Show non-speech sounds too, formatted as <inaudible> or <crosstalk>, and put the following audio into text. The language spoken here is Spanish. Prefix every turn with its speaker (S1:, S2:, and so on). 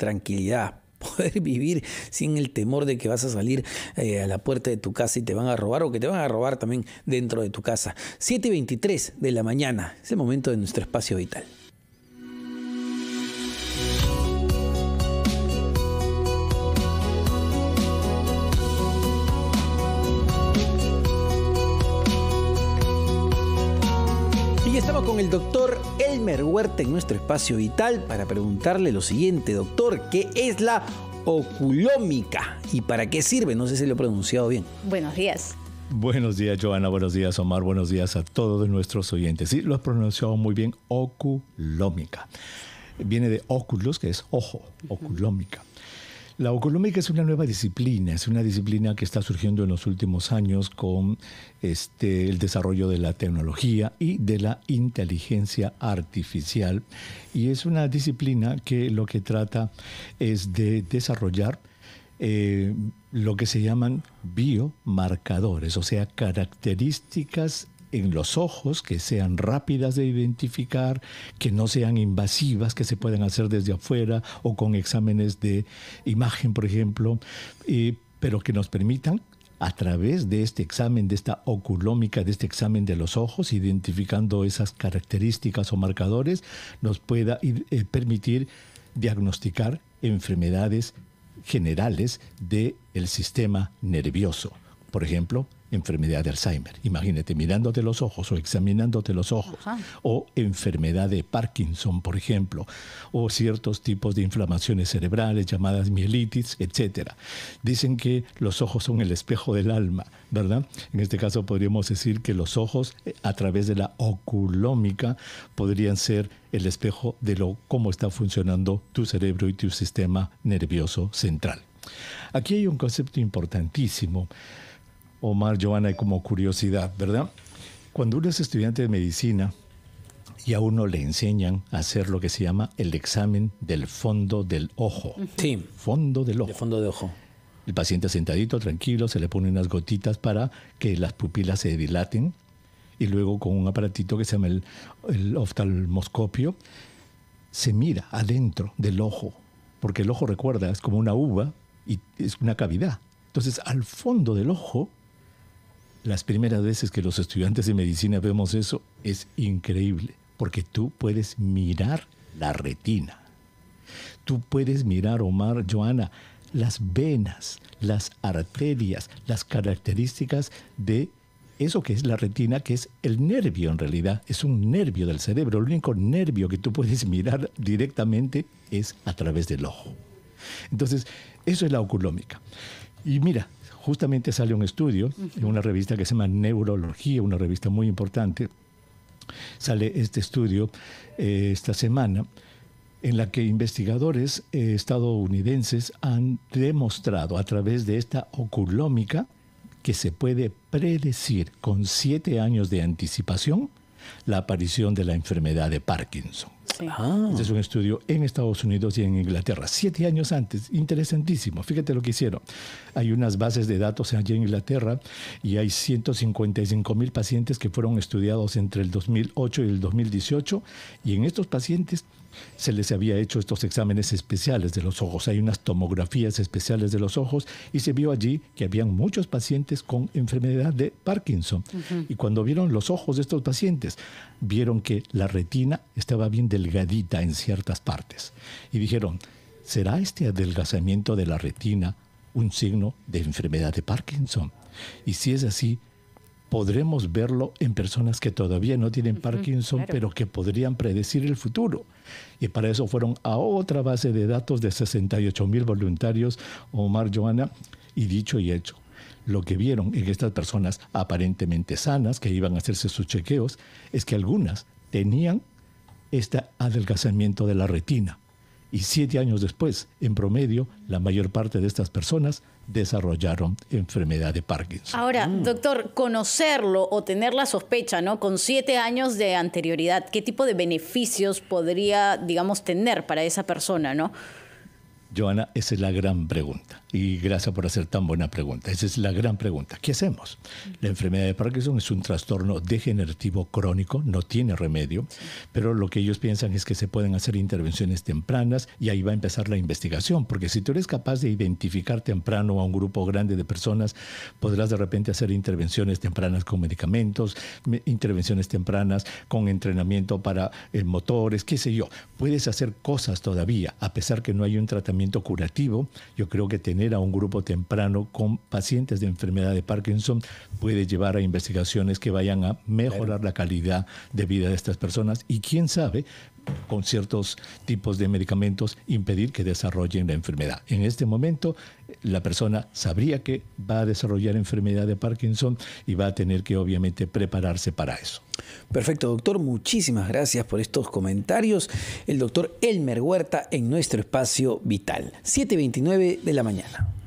S1: tranquilidad, <laughs> poder vivir sin el temor de que vas a salir eh, a la puerta de tu casa y te van a robar o que te van a robar también dentro de tu casa. 7.23 de la mañana es el momento de nuestro espacio vital. Y estamos con el doctor Elmer Huerta en nuestro espacio vital para preguntarle lo siguiente, doctor, ¿qué es la oculómica y para qué sirve? No sé si lo he pronunciado bien. Buenos días.
S2: Buenos días, Joana. Buenos días, Omar. Buenos días a todos nuestros oyentes. Sí, lo has pronunciado muy bien, oculómica. Viene de óculos, que es ojo, oculómica. La económica es una nueva disciplina, es una disciplina que está surgiendo en los últimos años con este, el desarrollo de la tecnología y de la inteligencia artificial. Y es una disciplina que lo que trata es de desarrollar eh, lo que se llaman biomarcadores, o sea, características en los ojos, que sean rápidas de identificar, que no sean invasivas, que se puedan hacer desde afuera o con exámenes de imagen, por ejemplo, eh, pero que nos permitan a través de este examen, de esta oculómica, de este examen de los ojos, identificando esas características o marcadores, nos pueda eh, permitir diagnosticar enfermedades generales del el sistema nervioso. Por ejemplo, enfermedad de Alzheimer. Imagínate, mirándote los ojos o examinándote los ojos, o enfermedad de Parkinson, por ejemplo, o ciertos tipos de inflamaciones cerebrales llamadas mielitis, etc. Dicen que los ojos son el espejo del alma, ¿verdad? En este caso podríamos decir que los ojos, eh, a través de la oculómica, podrían ser el espejo de lo, cómo está funcionando tu cerebro y tu sistema nervioso central. Aquí hay un concepto importantísimo Omar, hay como curiosidad, ¿verdad? Cuando uno es estudiante de medicina y a uno le enseñan a hacer lo que se llama el examen del fondo del ojo. Sí. Fondo del ojo. fondo de ojo. El paciente sentadito, tranquilo, se le ponen unas gotitas para que las pupilas se dilaten y luego con un aparatito que se llama el oftalmoscopio se mira adentro del ojo, porque el ojo recuerda, es como una uva y es una cavidad. Entonces, al fondo del ojo las primeras veces que los estudiantes de medicina vemos eso es increíble, porque tú puedes mirar la retina. Tú puedes mirar, Omar, Joana, las venas, las arterias, las características de eso que es la retina, que es el nervio en realidad, es un nervio del cerebro. El único nervio que tú puedes mirar directamente es a través del ojo. Entonces, eso es la oculómica. Y mira, justamente sale un estudio en una revista que se llama Neurología, una revista muy importante. Sale este estudio eh, esta semana en la que investigadores eh, estadounidenses han demostrado a través de esta oculómica que se puede predecir con siete años de anticipación la aparición de la enfermedad de Parkinson.
S1: Ah. Este es
S2: un estudio en Estados Unidos y en Inglaterra, siete años antes, interesantísimo. Fíjate lo que hicieron. Hay unas bases de datos allí en Inglaterra y hay 155 mil pacientes que fueron estudiados entre el 2008 y el 2018 y en estos pacientes se les había hecho estos exámenes especiales de los ojos. Hay unas tomografías especiales de los ojos y se vio allí que habían muchos pacientes con enfermedad de Parkinson. Y cuando vieron los ojos de estos pacientes, vieron que la retina estaba bien delgadita en ciertas partes. Y dijeron, ¿será este adelgazamiento de la retina un signo de enfermedad de Parkinson? Y si es así, podremos verlo en personas que todavía no tienen Parkinson, pero que podrían predecir el futuro. Y para eso fueron a otra base de datos de 68 mil voluntarios, Omar Joana, y dicho y hecho. Lo que vieron en estas personas aparentemente sanas que iban a hacerse sus chequeos es que algunas tenían este adelgazamiento de la retina y siete años después, en promedio, la mayor parte de estas personas desarrollaron enfermedad de Parkinson.
S1: Ahora, mm. doctor, conocerlo o tener la sospecha, ¿no? Con siete años de anterioridad, ¿qué tipo de beneficios podría, digamos, tener para esa persona, ¿no?
S2: Joana, esa es la gran pregunta. Y gracias por hacer tan buena pregunta. Esa es la gran pregunta. ¿Qué hacemos? La enfermedad de Parkinson es un trastorno degenerativo crónico, no tiene remedio, pero lo que ellos piensan es que se pueden hacer intervenciones tempranas y ahí va a empezar la investigación, porque si tú eres capaz de identificar temprano a un grupo grande de personas, podrás de repente hacer intervenciones tempranas con medicamentos, intervenciones tempranas con entrenamiento para eh, motores, qué sé yo. Puedes hacer cosas todavía, a pesar que no hay un tratamiento curativo. Yo creo que tener a un grupo temprano con pacientes de enfermedad de Parkinson puede llevar a investigaciones que vayan a mejorar la calidad de vida de estas personas y quién sabe, con ciertos tipos de medicamentos impedir que desarrollen la enfermedad. En este momento, la persona sabría que va a desarrollar enfermedad de
S1: Parkinson y va a tener que obviamente prepararse para eso. Perfecto, doctor. Muchísimas gracias por estos comentarios. El doctor Elmer Huerta en nuestro espacio vital, 7.29 de la mañana.